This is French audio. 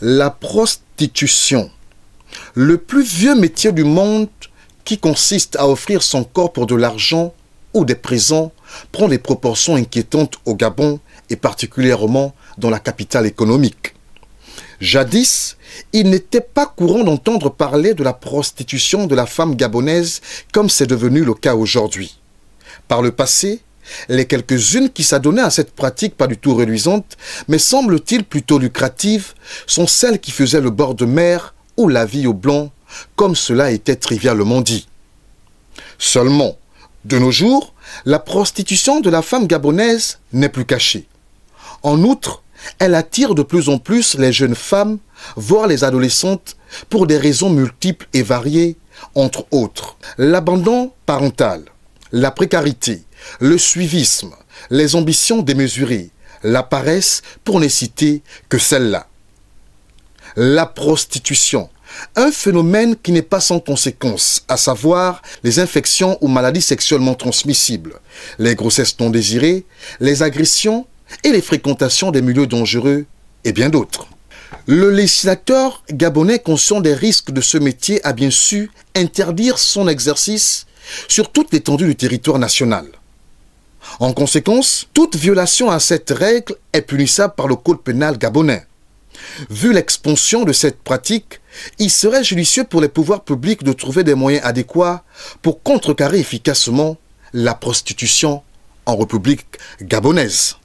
la prostitution, le plus vieux métier du monde qui consiste à offrir son corps pour de l'argent ou des présents, prend des proportions inquiétantes au Gabon et particulièrement dans la capitale économique. Jadis, il n'était pas courant d'entendre parler de la prostitution de la femme gabonaise comme c'est devenu le cas aujourd'hui. Par le passé, les quelques-unes qui s'adonnaient à cette pratique pas du tout reluisante, mais semble-t-il plutôt lucrative, sont celles qui faisaient le bord de mer ou la vie au blanc, comme cela était trivialement dit. Seulement, de nos jours, la prostitution de la femme gabonaise n'est plus cachée. En outre, elle attire de plus en plus les jeunes femmes, voire les adolescentes, pour des raisons multiples et variées, entre autres l'abandon parental, la précarité, le suivisme, les ambitions démesurées, la paresse, pour ne citer que celle-là. La prostitution, un phénomène qui n'est pas sans conséquences, à savoir les infections ou maladies sexuellement transmissibles, les grossesses non désirées, les agressions et les fréquentations des milieux dangereux et bien d'autres. Le législateur gabonais, conscient des risques de ce métier, a bien su interdire son exercice sur toute l'étendue du territoire national. En conséquence, toute violation à cette règle est punissable par le Code pénal gabonais. Vu l'expansion de cette pratique, il serait judicieux pour les pouvoirs publics de trouver des moyens adéquats pour contrecarrer efficacement la prostitution en République gabonaise.